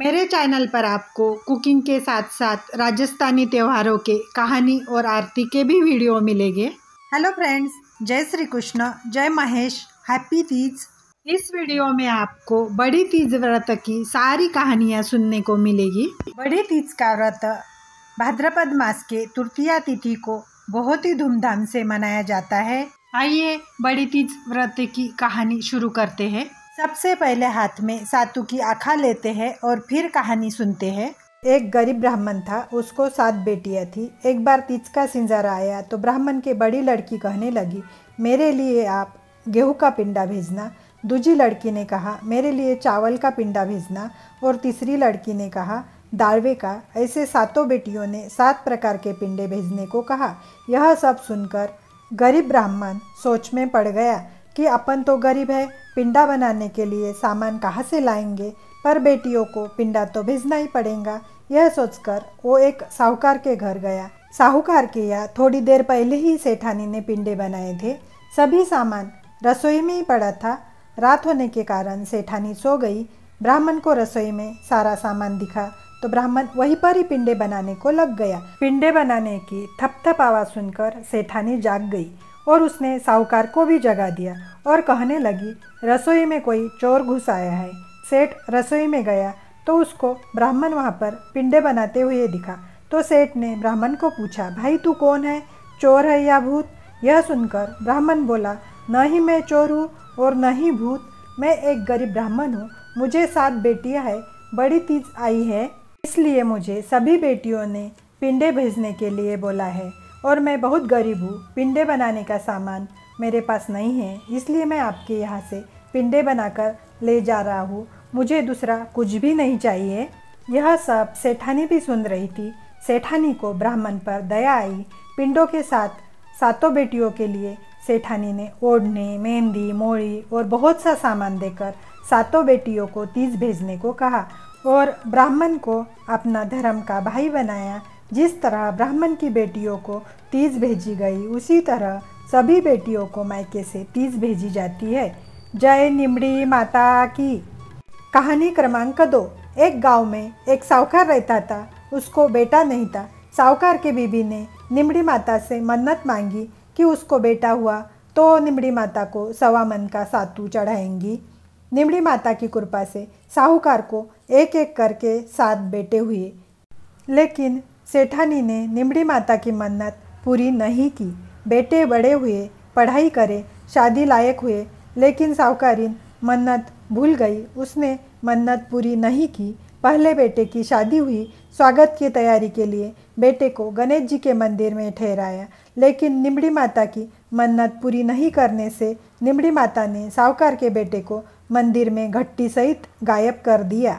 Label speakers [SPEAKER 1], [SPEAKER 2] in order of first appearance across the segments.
[SPEAKER 1] मेरे चैनल पर आपको कुकिंग के साथ साथ राजस्थानी त्योहारों के कहानी और आरती के भी वीडियो मिलेंगे हेलो फ्रेंड्स जय श्री कृष्ण जय महेश हैप्पी तीज इस वीडियो में आपको बड़ी तीज व्रत की सारी कहानियाँ सुनने को मिलेगी बड़ी तीज का व्रत भाद्रपद मास के तृतीया तिथि को बहुत ही धूमधाम से मनाया जाता है आइए बड़ी तीज व्रत की कहानी शुरू करते हैं सबसे पहले हाथ में सातु की आखा लेते हैं और फिर कहानी सुनते हैं एक गरीब ब्राह्मण था उसको सात बेटियां थी एक बार तीज का सिंजारा आया तो ब्राह्मण की बड़ी लड़की कहने लगी मेरे लिए आप गेहूं का पिंडा भेजना दूजी लड़की ने कहा मेरे लिए चावल का पिंडा भेजना और तीसरी लड़की ने कहा दाड़वे का ऐसे सातों बेटियों ने सात प्रकार के पिंडे भेजने को कहा यह सब सुनकर गरीब ब्राह्मण सोच में पड़ गया कि अपन तो गरीब है पिंडा बनाने के लिए सामान कहाँ से लाएंगे पर बेटियों को पिंडा तो भेजना ही पड़ेगा यह सोचकर वो एक साहूकार के घर गया साहूकार के यहाँ थोड़ी देर पहले ही सेठानी ने पिंडे बनाए थे सभी सामान रसोई में ही पड़ा था रात होने के कारण सेठानी सो गई ब्राह्मण को रसोई में सारा सामान दिखा तो ब्राह्मण वहीं पर ही पिंडे बनाने को लग गया पिंडे बनाने की थपथप आवाज़ सुनकर सेठानी जाग गई और उसने साहूकार को भी जगा दिया और कहने लगी रसोई में कोई चोर घुस आया है सेठ रसोई में गया तो उसको ब्राह्मण वहाँ पर पिंडे बनाते हुए दिखा तो सेठ ने ब्राह्मण को पूछा भाई तू कौन है चोर है या भूत यह सुनकर ब्राह्मण बोला न ही मैं चोर हूँ और न ही भूत मैं एक गरीब ब्राह्मण हूँ मुझे सात बेटियाँ हैं बड़ी तीज आई है इसलिए मुझे सभी बेटियों ने पिंडे भेजने के लिए बोला है और मैं बहुत गरीब हूँ पिंडे बनाने का सामान मेरे पास नहीं है इसलिए मैं आपके यहाँ से पिंडे बनाकर ले जा रहा हूँ मुझे दूसरा कुछ भी नहीं चाहिए यह सब सेठानी भी सुन रही थी सेठानी को ब्राह्मण पर दया आई पिंडों के साथ सातों बेटियों के लिए सेठानी ने ओढ़ने मेहंदी मोड़ी और बहुत सा सामान देकर सातों बेटियों को तीज भेजने को कहा और ब्राह्मण को अपना धर्म का भाई बनाया जिस तरह ब्राह्मण की बेटियों को तीज भेजी गई उसी तरह सभी बेटियों को मायके से तीज भेजी जाती है जय निमड़ी माता की कहानी क्रमांक दो एक गांव में एक साहूकार रहता था उसको बेटा नहीं था साहूकार के बीबी ने निमड़ी माता से मन्नत मांगी कि उसको बेटा हुआ तो निमड़ी माता को सवा मन का सातू चढ़ाएंगी निमड़ी माता की कृपा से साहूकार को एक एक करके सात बेटे हुए लेकिन सेठानी ने निमड़ी माता की मन्नत पूरी नहीं की बेटे बड़े हुए पढ़ाई करे शादी लायक हुए लेकिन साहूकारिन मन्नत भूल गई उसने मन्नत पूरी नहीं की पहले बेटे की शादी हुई स्वागत की तैयारी के लिए बेटे को गणेश जी के मंदिर में ठहराया लेकिन निमड़ी माता की मन्नत पूरी नहीं करने से निमड़ी माता ने साहूकार के बेटे को मंदिर में घट्टी सहित गायब कर दिया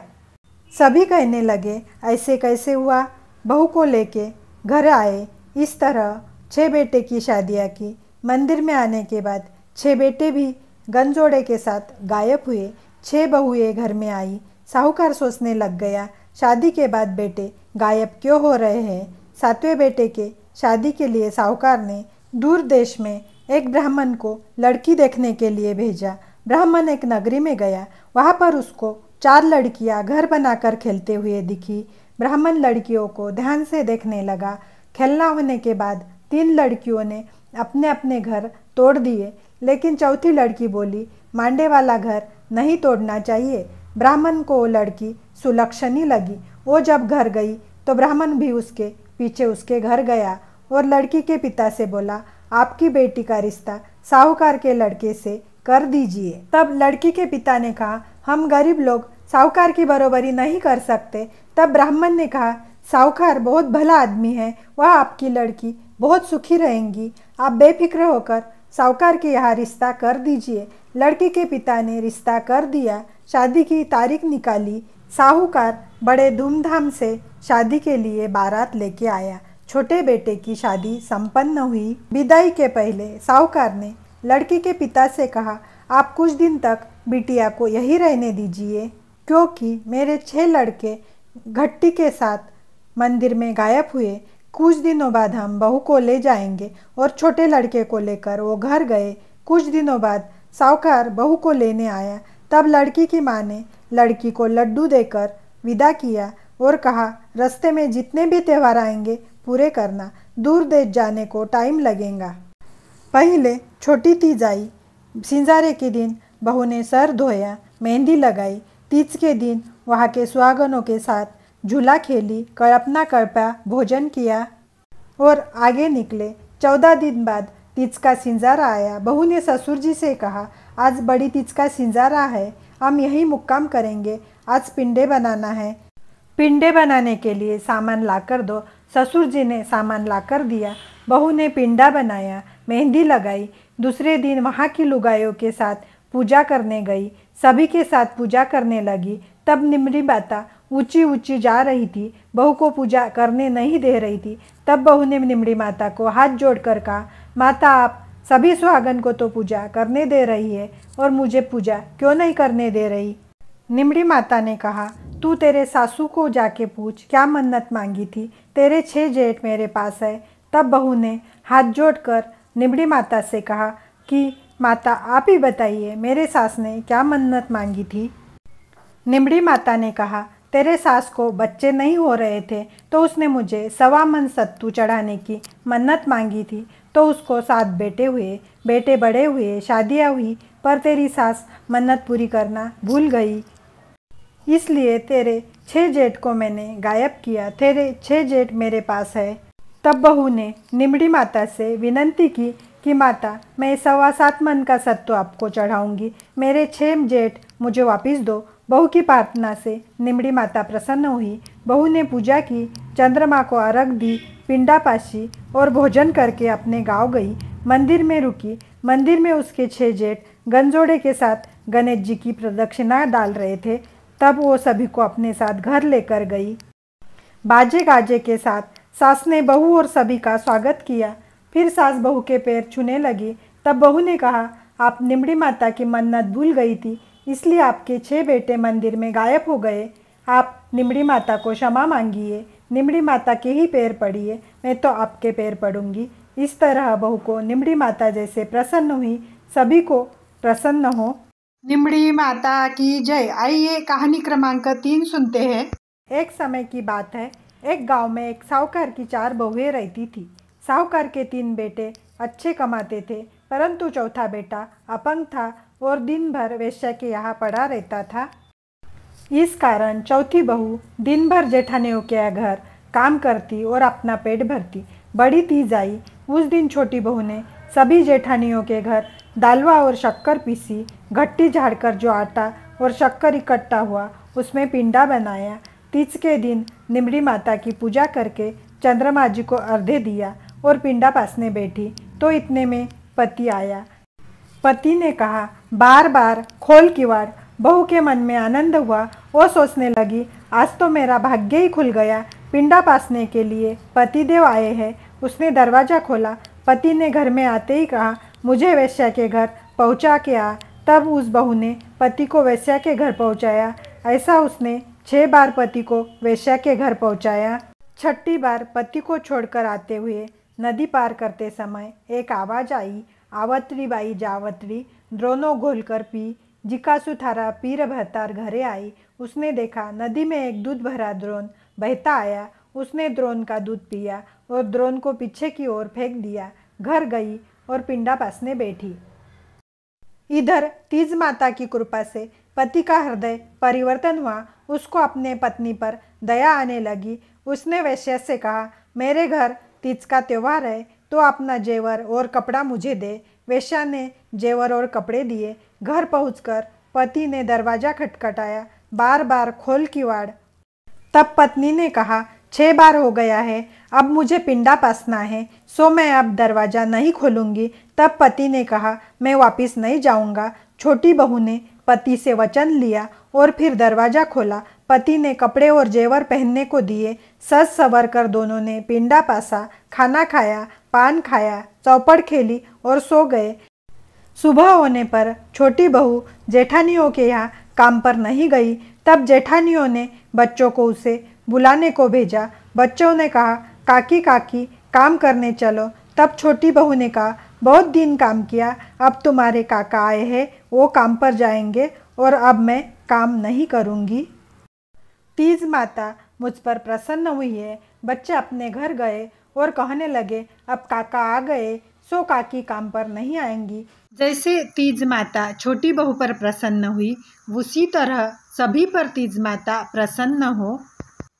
[SPEAKER 1] सभी कहने लगे ऐसे कैसे हुआ बहू को लेके घर आए इस तरह छः बेटे की शादियाँ की मंदिर में आने के बाद छः बेटे भी गंजोड़े के साथ गायब हुए छः बहुएँ घर में आई साहूकार सोचने लग गया शादी के बाद बेटे गायब क्यों हो रहे हैं सातवें बेटे के शादी के लिए साहूकार ने दूर देश में एक ब्राह्मण को लड़की देखने के लिए भेजा ब्राह्मण एक नगरी में गया वहाँ पर उसको चार लड़कियाँ घर बनाकर खेलते हुए दिखी ब्राह्मण लड़कियों को ध्यान से देखने लगा खेलना होने के बाद तीन लड़कियों ने अपने अपने घर तोड़ दिए लेकिन चौथी लड़की बोली मांडे वाला घर नहीं तोड़ना चाहिए ब्राह्मण को वो लड़की सुलक्षणी लगी वो जब घर गई तो ब्राह्मण भी उसके पीछे उसके घर गया और लड़की के पिता से बोला आपकी बेटी का रिश्ता साहूकार के लड़के से कर दीजिए तब लड़की के पिता ने कहा हम गरीब लोग साहूकार की बरोबरी नहीं कर सकते तब ब्राह्मण ने कहा साहूकार बहुत भला आदमी है वह आपकी लड़की बहुत सुखी रहेंगी आप बेफिक्र होकर साहूकार के यहाँ रिश्ता कर दीजिए लड़की के पिता ने रिश्ता कर दिया शादी की तारीख निकाली साहूकार बड़े धूमधाम से शादी के लिए बारात लेके आया छोटे बेटे की शादी संपन्न हुई विदाई के पहले साहूकार ने लड़की के पिता से कहा आप कुछ दिन तक बिटिया को यही रहने दीजिए क्योंकि मेरे छह लड़के घट्टी के साथ मंदिर में गायब हुए कुछ दिनों बाद हम बहू को ले जाएंगे और छोटे लड़के को लेकर वो घर गए कुछ दिनों बाद साहूकार बहू को लेने आया तब लड़की की माँ ने लड़की को लड्डू देकर विदा किया और कहा रास्ते में जितने भी त्यौहार आएंगे पूरे करना दूर देश जाने को टाइम लगेगा पहले छोटी आई सिंजारे के दिन बहू ने सर धोया मेहंदी लगाई तीज के दिन वहाँ के सुहागनों के साथ झूला खेली कड़पना कड़पा भोजन किया और आगे निकले चौदह दिन बाद तीज का सिंजारा आया बहू ने ससुर जी से कहा आज बड़ी तीज का सिंजारा है हम यही मुक्काम करेंगे आज पिंडे बनाना है पिंडे बनाने के लिए सामान लाकर दो ससुर जी ने सामान लाकर दिया बहू ने पिंडा बनाया मेहंदी लगाई दूसरे दिन वहाँ की लुगाइयों के साथ पूजा करने गई सभी के साथ पूजा करने लगी तब निमरी माता ऊंची ऊंची जा रही थी बहू को पूजा करने नहीं दे रही थी तब बहू ने निमड़ी माता को हाथ जोड़कर कहा माता आप सभी सुहागन को तो पूजा करने दे रही है और मुझे पूजा क्यों नहीं करने दे रही निमड़ी माता ने कहा तू तेरे सासू को जाके पूछ क्या मन्नत मांगी थी तेरे छः जेठ मेरे पास है तब बहू ने हाथ जोड़कर निमड़ी माता से कहा कि माता आप ही बताइए मेरे सास ने क्या मन्नत मांगी थी निमड़ी माता ने कहा तेरे सास को बच्चे नहीं हो रहे थे तो उसने मुझे सवा मन सत्तू चढ़ाने की मन्नत मांगी थी तो उसको सात बेटे हुए बेटे बड़े हुए शादियाँ हुई पर तेरी सास मन्नत पूरी करना भूल गई इसलिए तेरे छः जेठ को मैंने गायब किया तेरे छः जेठ मेरे पास है तब बहू ने निमड़ी माता से विनंती की कि माता मैं सवा सात मन का सत्व आपको चढ़ाऊंगी मेरे छः जेठ मुझे वापिस दो बहू की प्रार्थना से निमड़ी माता प्रसन्न हुई बहू ने पूजा की चंद्रमा को अर्घ दी पिंडापाशी और भोजन करके अपने गांव गई मंदिर में रुकी मंदिर में उसके छः जेठ गंजोड़े के साथ गणेश जी की प्रदक्षिणा डाल रहे थे तब वो सभी को अपने साथ घर लेकर गई बाजे गाजे के साथ सास ने बहू और सभी का स्वागत किया फिर सास बहू के पैर छूने लगी तब बहू ने कहा आप निमड़ी माता की मन्नत भूल गई थी इसलिए आपके छह बेटे मंदिर में गायब हो गए आप निमड़ी माता को क्षमा मांगिए निमड़ी माता के ही पैर पड़िए मैं तो आपके पैर पड़ूंगी इस तरह बहू को निमड़ी माता जैसे प्रसन्न हुई सभी को प्रसन्न हो निमड़ी माता की जय आइए कहानी क्रमांक तीन सुनते हैं एक समय की बात है एक गांव में एक साहूकार की चार बहुएं रहती थी साहूकार के तीन बेटे अच्छे कमाते थे परंतु चौथा बेटा अपंग था और दिन भर वेश्या के यहाँ पड़ा रहता था इस कारण चौथी बहू दिन भर जेठानियों के घर काम करती और अपना पेट भरती बड़ी तीज आई उस दिन छोटी बहू ने सभी जेठानियों के घर दालवा और शक्कर पीसी घट्टी झाड़कर जो आटा और शक्कर इकट्ठा हुआ उसमें पिंडा बनाया तीज के दिन निमड़ी माता की पूजा करके चंद्रमा जी को अर्धे दिया और पिंडा पासने बैठी तो इतने में पति आया पति ने कहा बार बार खोल किवाड़ बहू के मन में आनंद हुआ वो सोचने लगी आज तो मेरा भाग्य ही खुल गया पिंडा पासने के लिए पतिदेव आए हैं उसने दरवाज़ा खोला पति ने घर में आते ही कहा मुझे वैश्या के घर पहुंचा के आ तब उस बहू ने पति को वैश्या के घर पहुंचाया ऐसा उसने छह बार पति को वेश्या के घर पहुंचाया छठी बार पति को छोड़कर आते हुए नदी पार करते समय एक आवाज़ आई आवत्री बाई जावत्री द्रोनो घोल कर पी जिकासु थारा पीर भरतार घरे आई उसने देखा नदी में एक दूध भरा द्रोन बहता आया उसने द्रोन का दूध पिया और द्रोन को पीछे की ओर फेंक दिया घर गई और पिंडा पासने बैठी इधर तीज माता की कृपा से पति का हृदय परिवर्तन हुआ उसको अपने पत्नी पर दया आने लगी उसने वैश्य से कहा मेरे घर तीज का त्यौहार है तो अपना जेवर और कपड़ा मुझे दे वैश्या ने जेवर और कपड़े दिए घर पहुंचकर पति ने दरवाज़ा खटखटाया बार बार खोल की वाड़ तब पत्नी ने कहा छः बार हो गया है अब मुझे पिंडा पासना है सो मैं अब दरवाज़ा नहीं खोलूंगी तब पति ने कहा मैं वापस नहीं जाऊंगा छोटी बहू ने पति से वचन लिया और फिर दरवाज़ा खोला पति ने कपड़े और जेवर पहनने को दिए सज सवर कर दोनों ने पिंडा पासा खाना खाया पान खाया चौपड़ खेली और सो गए सुबह होने पर छोटी बहू जेठानियों के यहाँ काम पर नहीं गई तब जेठानियों ने बच्चों को उसे बुलाने को भेजा बच्चों ने कहा काकी काकी काम करने चलो तब छोटी बहू ने कहा बहुत दिन काम किया अब तुम्हारे काका आए हैं वो काम पर जाएंगे और अब मैं काम नहीं करूँगी तीज माता मुझ पर प्रसन्न हुई है बच्चे अपने घर गए और कहने लगे अब काका आ गए सो काकी काम पर नहीं आएंगी जैसे तीज माता छोटी बहू पर प्रसन्न हुई उसी तरह सभी पर तीज माता प्रसन्न हो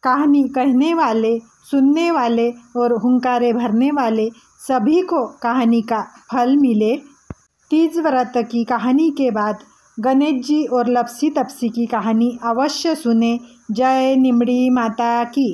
[SPEAKER 1] कहानी कहने वाले सुनने वाले और हुंकारे भरने वाले सभी को कहानी का फल मिले तीज व्रत की कहानी के बाद गणेश जी और लपसी तपसी की कहानी अवश्य सुने जय निमड़ी माता की